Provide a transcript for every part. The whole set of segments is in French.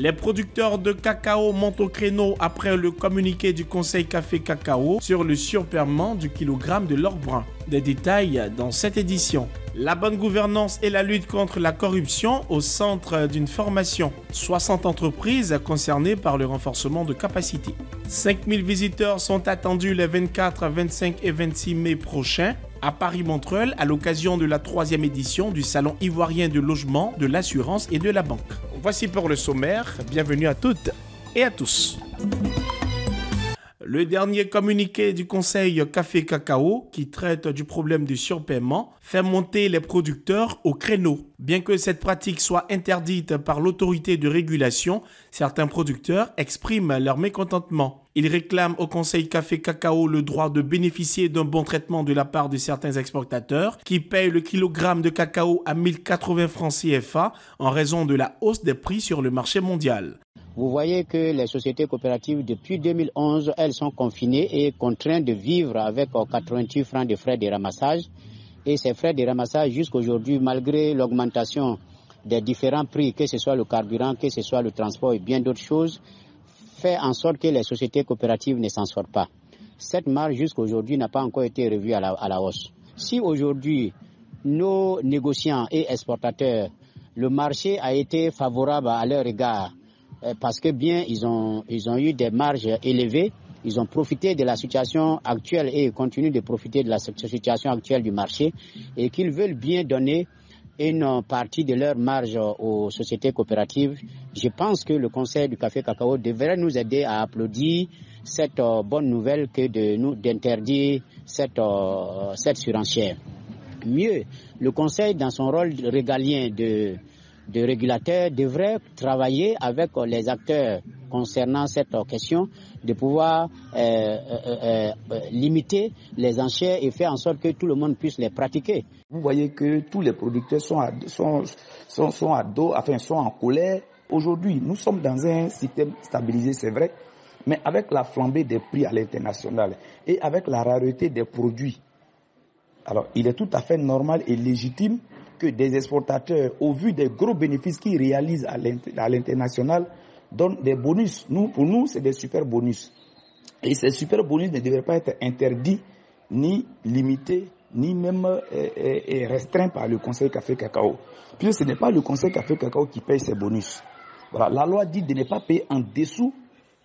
Les producteurs de cacao montent au créneau après le communiqué du Conseil Café Cacao sur le surperment du kilogramme de l'or brun. Des détails dans cette édition. La bonne gouvernance et la lutte contre la corruption au centre d'une formation. 60 entreprises concernées par le renforcement de capacités. 5000 visiteurs sont attendus les 24, 25 et 26 mai prochains à Paris-Montreuil à l'occasion de la troisième édition du Salon ivoirien de logement, de l'assurance et de la banque. Voici pour le sommaire. Bienvenue à toutes et à tous. Le dernier communiqué du Conseil Café Cacao, qui traite du problème du surpaiement, fait monter les producteurs au créneau. Bien que cette pratique soit interdite par l'autorité de régulation, certains producteurs expriment leur mécontentement. Ils réclament au Conseil Café Cacao le droit de bénéficier d'un bon traitement de la part de certains exportateurs qui payent le kilogramme de cacao à 1080 francs CFA en raison de la hausse des prix sur le marché mondial. Vous voyez que les sociétés coopératives, depuis 2011, elles sont confinées et contraintes de vivre avec 88 euh, francs de frais de ramassage. Et ces frais de ramassage, jusqu'à aujourd'hui, malgré l'augmentation des différents prix, que ce soit le carburant, que ce soit le transport et bien d'autres choses, fait en sorte que les sociétés coopératives ne s'en sortent pas. Cette marge jusqu'à aujourd'hui, n'a pas encore été revue à la hausse. Si aujourd'hui nos négociants et exportateurs, le marché a été favorable à leur égard euh, parce que bien ils ont, ils ont eu des marges élevées. Ils ont profité de la situation actuelle et ils continuent de profiter de la situation actuelle du marché et qu'ils veulent bien donner une partie de leur marge aux sociétés coopératives. Je pense que le Conseil du Café Cacao devrait nous aider à applaudir cette euh, bonne nouvelle que de nous d'interdire cette, euh, cette surenchère. Mieux, le Conseil, dans son rôle régalien de de régulateurs devraient travailler avec euh, les acteurs concernant cette euh, question, de pouvoir euh, limiter les enchères et faire en sorte que tout le monde puisse les pratiquer. Vous voyez que tous les producteurs sont sont, sont, à dos, enfin sont en colère. Aujourd'hui, nous sommes dans un système stabilisé, c'est vrai, mais avec la flambée des prix à l'international et avec la rareté des produits, alors il est tout à fait normal et légitime que des exportateurs, au vu des gros bénéfices qu'ils réalisent à l'international, donnent des bonus. Nous, pour nous, c'est des super bonus. Et ces super bonus ne devraient pas être interdits, ni limités, ni même euh, euh, euh, restreints par le Conseil Café Cacao. Puisque ce n'est pas le Conseil Café Cacao qui paye ces bonus. Voilà, la loi dit de ne pas payer en dessous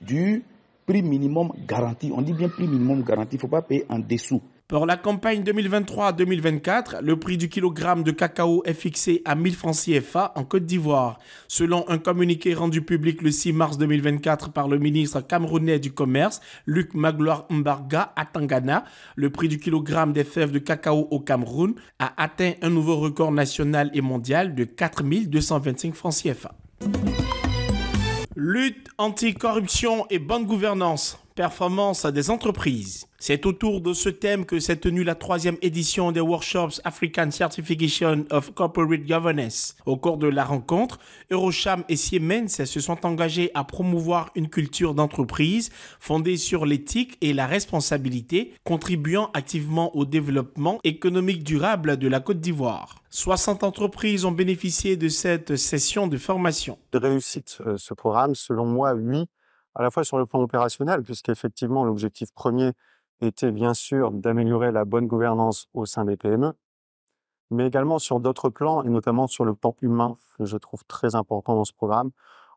du prix minimum garanti. On dit bien prix minimum garanti, il ne faut pas payer en dessous. Pour la campagne 2023-2024, le prix du kilogramme de cacao est fixé à 1000 francs CFA en Côte d'Ivoire. Selon un communiqué rendu public le 6 mars 2024 par le ministre camerounais du Commerce, Luc Magloire Mbarga, à Tangana, le prix du kilogramme des fèves de cacao au Cameroun a atteint un nouveau record national et mondial de 4225 francs CFA. Lutte anti-corruption et bonne gouvernance performance des entreprises. C'est autour de ce thème que s'est tenue la troisième édition des workshops African Certification of Corporate Governance. Au cours de la rencontre, Eurocham et Siemens se sont engagés à promouvoir une culture d'entreprise fondée sur l'éthique et la responsabilité, contribuant activement au développement économique durable de la Côte d'Ivoire. 60 entreprises ont bénéficié de cette session de formation. De réussite, euh, ce programme, selon moi, oui, à la fois sur le plan opérationnel, puisqu'effectivement, l'objectif premier était bien sûr d'améliorer la bonne gouvernance au sein des PME, mais également sur d'autres plans, et notamment sur le plan humain, que je trouve très important dans ce programme.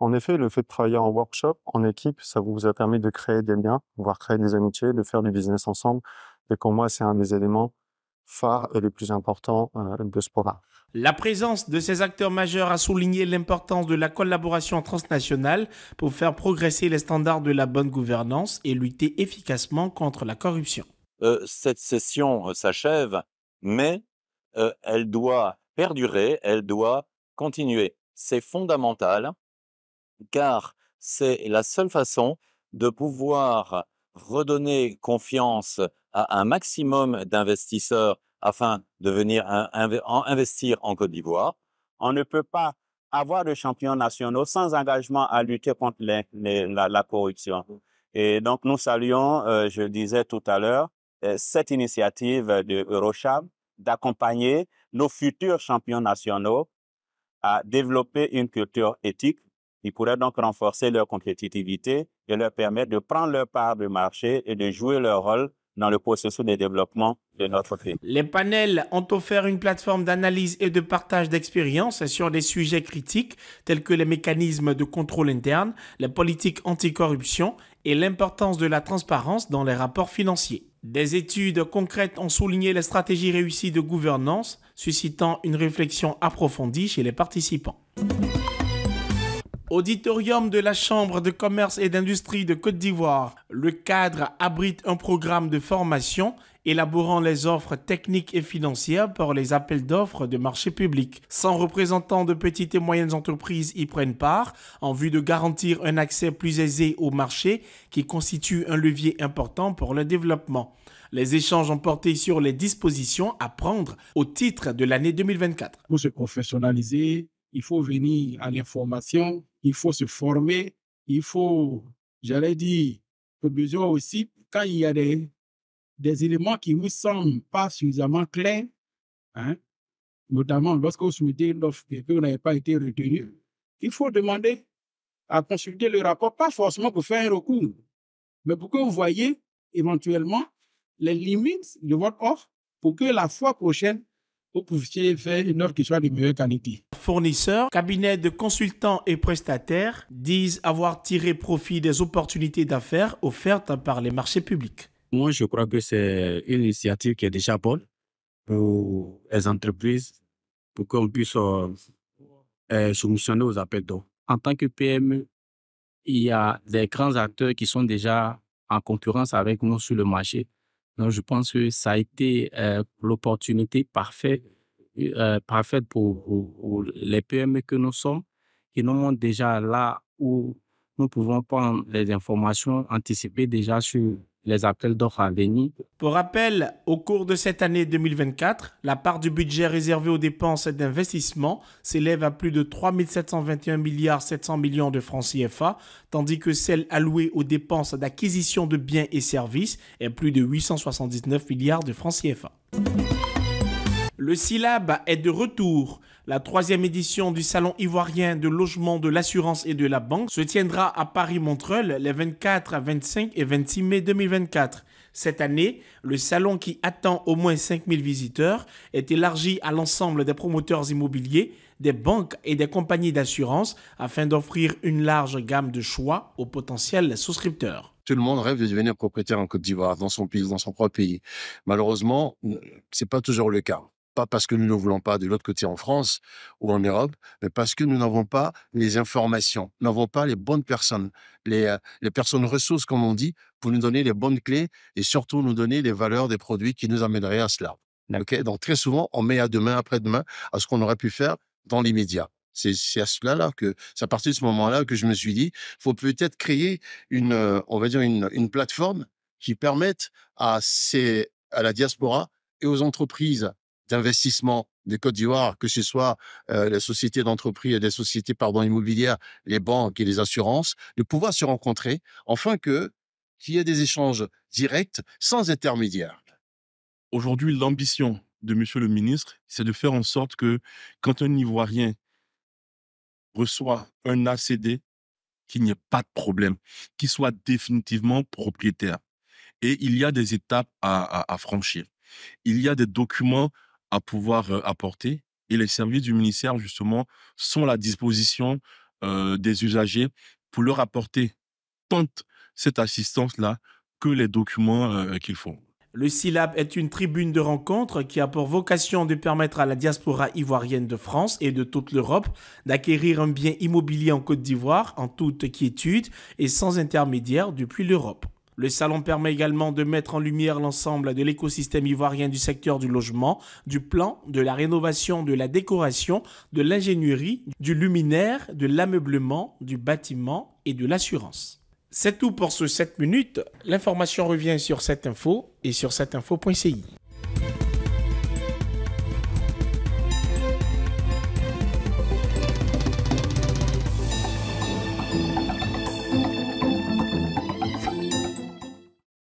En effet, le fait de travailler en workshop, en équipe, ça vous a permis de créer des liens, voire créer des amitiés, de faire du business ensemble. Et pour moi, c'est un des éléments phare le plus important de ce programme. La présence de ces acteurs majeurs a souligné l'importance de la collaboration transnationale pour faire progresser les standards de la bonne gouvernance et lutter efficacement contre la corruption. Euh, cette session euh, s'achève, mais euh, elle doit perdurer, elle doit continuer. C'est fondamental, car c'est la seule façon de pouvoir redonner confiance à un maximum d'investisseurs afin de venir investir en Côte d'Ivoire. On ne peut pas avoir de champions nationaux sans engagement à lutter contre la, corruption. Et donc, nous saluons, euh, je disais tout à l'heure, euh, cette initiative de Eurocham d'accompagner nos futurs champions nationaux à développer une culture éthique ils pourraient donc renforcer leur compétitivité et leur permettre de prendre leur part du marché et de jouer leur rôle dans le processus de développement de notre pays. Les panels ont offert une plateforme d'analyse et de partage d'expériences sur des sujets critiques tels que les mécanismes de contrôle interne, les politiques anticorruption et l'importance de la transparence dans les rapports financiers. Des études concrètes ont souligné les stratégies réussies de gouvernance, suscitant une réflexion approfondie chez les participants. Auditorium de la Chambre de commerce et d'industrie de Côte d'Ivoire, le cadre abrite un programme de formation élaborant les offres techniques et financières pour les appels d'offres de marché public. 100 représentants de petites et moyennes entreprises y prennent part en vue de garantir un accès plus aisé au marché qui constitue un levier important pour le développement. Les échanges ont porté sur les dispositions à prendre au titre de l'année 2024. Pour se professionnaliser, il faut venir à l'information, il faut se former, il faut, j'allais dire, pour besoin aussi, quand il y a des, des éléments qui ne vous semblent pas suffisamment clairs, hein, notamment lorsque vous soumettez une offre que vous n'avez pas été retenu, il faut demander à consulter le rapport, pas forcément pour faire un recours, mais pour que vous voyez éventuellement les limites de votre offre pour que la fois prochaine, vous pouviez faire une offre qui soit de meilleure qualité. Fournisseurs, cabinets de consultants et prestataires disent avoir tiré profit des opportunités d'affaires offertes par les marchés publics. Moi, je crois que c'est une initiative qui est déjà bonne pour les entreprises, pour qu'on puisse euh, euh, soumissionner aux appels d'eau. En tant que PME, il y a des grands acteurs qui sont déjà en concurrence avec nous sur le marché je pense que ça a été euh, l'opportunité parfaite, euh, parfaite pour, les PME que nous sommes, qui nous montrent déjà là où nous pouvons prendre les informations, anticipées déjà sur les appels d'offres à venir. Pour rappel, au cours de cette année 2024, la part du budget réservé aux dépenses d'investissement s'élève à plus de 3 721 milliards 700 millions de francs CFA, tandis que celle allouée aux dépenses d'acquisition de biens et services est plus de 879 milliards de francs CFA. Le syllabe est de retour. La troisième édition du Salon ivoirien de logement, de l'assurance et de la banque se tiendra à Paris-Montreuil les 24, 25 et 26 mai 2024. Cette année, le salon qui attend au moins 5000 visiteurs est élargi à l'ensemble des promoteurs immobiliers, des banques et des compagnies d'assurance afin d'offrir une large gamme de choix aux potentiels souscripteurs. Tout le monde rêve de devenir propriétaire en Côte d'Ivoire, dans son pays, dans son propre pays. Malheureusement, euh, ce n'est pas toujours le cas pas parce que nous ne voulons pas de l'autre côté en France ou en Europe, mais parce que nous n'avons pas les informations, nous n'avons pas les bonnes personnes, les, euh, les personnes ressources, comme on dit, pour nous donner les bonnes clés et surtout nous donner les valeurs des produits qui nous amèneraient à cela. Ok? Donc très souvent, on met à demain, après-demain, à ce qu'on aurait pu faire dans l'immédiat. C'est à cela là que c'est à partir de ce moment-là que je me suis dit, faut peut-être créer une, euh, on va dire une, une plateforme qui permette à ces, à la diaspora et aux entreprises d'investissement des Côte d'Ivoire, que ce soit euh, les sociétés d'entreprise, les sociétés pardon immobilières, les banques et les assurances, de pouvoir se rencontrer, afin que qu'il y ait des échanges directs, sans intermédiaire. Aujourd'hui, l'ambition de Monsieur le ministre, c'est de faire en sorte que quand un Ivoirien reçoit un ACD, qu'il n'y ait pas de problème, qu'il soit définitivement propriétaire. Et il y a des étapes à, à franchir. Il y a des documents à pouvoir apporter. Et les services du ministère, justement, sont à la disposition des usagers pour leur apporter tant cette assistance-là que les documents qu'ils font. Le SILAB est une tribune de rencontre qui a pour vocation de permettre à la diaspora ivoirienne de France et de toute l'Europe d'acquérir un bien immobilier en Côte d'Ivoire en toute quiétude et sans intermédiaire depuis l'Europe. Le salon permet également de mettre en lumière l'ensemble de l'écosystème ivoirien du secteur du logement, du plan, de la rénovation, de la décoration, de l'ingénierie, du luminaire, de l'ameublement, du bâtiment et de l'assurance. C'est tout pour ce 7 minutes. L'information revient sur cette info et sur cette info.ci.